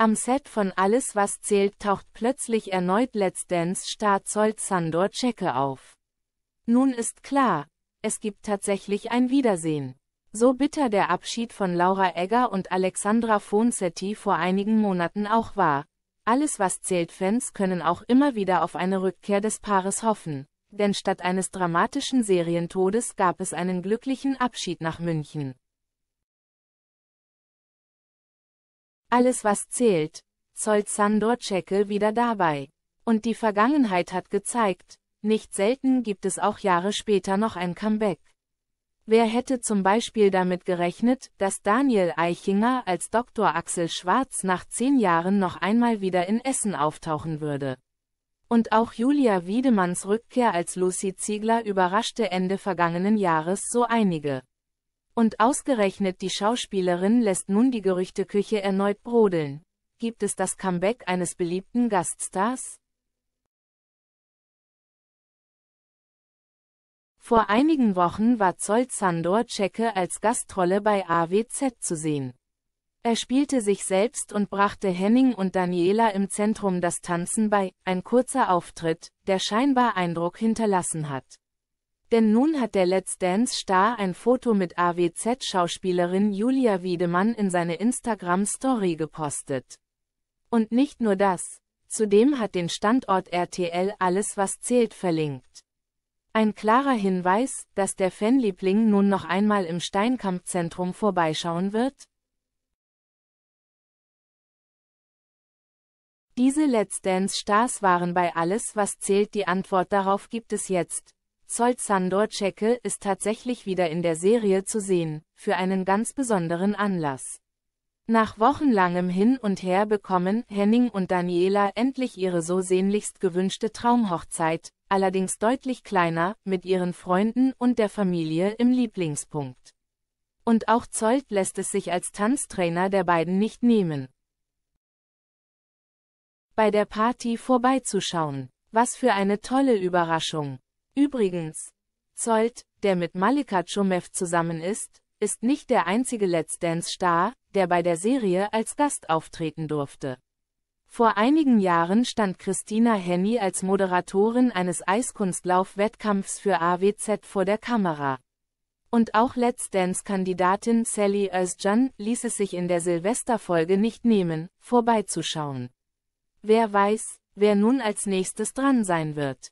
Am Set von Alles was zählt taucht plötzlich erneut Let's Dance Star Zolt Sandor Czecke auf. Nun ist klar, es gibt tatsächlich ein Wiedersehen. So bitter der Abschied von Laura Egger und Alexandra Fonsetti vor einigen Monaten auch war. Alles was zählt Fans können auch immer wieder auf eine Rückkehr des Paares hoffen, denn statt eines dramatischen Serientodes gab es einen glücklichen Abschied nach München. Alles was zählt, zollt Sandor Czeckel wieder dabei. Und die Vergangenheit hat gezeigt, nicht selten gibt es auch Jahre später noch ein Comeback. Wer hätte zum Beispiel damit gerechnet, dass Daniel Eichinger als Dr. Axel Schwarz nach zehn Jahren noch einmal wieder in Essen auftauchen würde? Und auch Julia Wiedemanns Rückkehr als Lucy Ziegler überraschte Ende vergangenen Jahres so einige. Und ausgerechnet die Schauspielerin lässt nun die Gerüchteküche erneut brodeln. Gibt es das Comeback eines beliebten Gaststars? Vor einigen Wochen war Zoll Sandor Czecke als Gastrolle bei AWZ zu sehen. Er spielte sich selbst und brachte Henning und Daniela im Zentrum das Tanzen bei, ein kurzer Auftritt, der scheinbar Eindruck hinterlassen hat. Denn nun hat der Let's Dance-Star ein Foto mit AWZ-Schauspielerin Julia Wiedemann in seine Instagram-Story gepostet. Und nicht nur das, zudem hat den Standort RTL Alles was zählt verlinkt. Ein klarer Hinweis, dass der Fanliebling nun noch einmal im Steinkampfzentrum vorbeischauen wird? Diese Let's Dance-Stars waren bei Alles was zählt, die Antwort darauf gibt es jetzt. Zolt Sandor Czecke ist tatsächlich wieder in der Serie zu sehen, für einen ganz besonderen Anlass. Nach wochenlangem Hin und Her bekommen Henning und Daniela endlich ihre so sehnlichst gewünschte Traumhochzeit, allerdings deutlich kleiner, mit ihren Freunden und der Familie im Lieblingspunkt. Und auch Zolt lässt es sich als Tanztrainer der beiden nicht nehmen. Bei der Party vorbeizuschauen, was für eine tolle Überraschung. Übrigens, Zolt, der mit Malika Tschumev zusammen ist, ist nicht der einzige Let's Dance-Star, der bei der Serie als Gast auftreten durfte. Vor einigen Jahren stand Christina Henny als Moderatorin eines Eiskunstlauf-Wettkampfs für AWZ vor der Kamera. Und auch Let's Dance-Kandidatin Sally Özcan ließ es sich in der Silvesterfolge nicht nehmen, vorbeizuschauen. Wer weiß, wer nun als nächstes dran sein wird.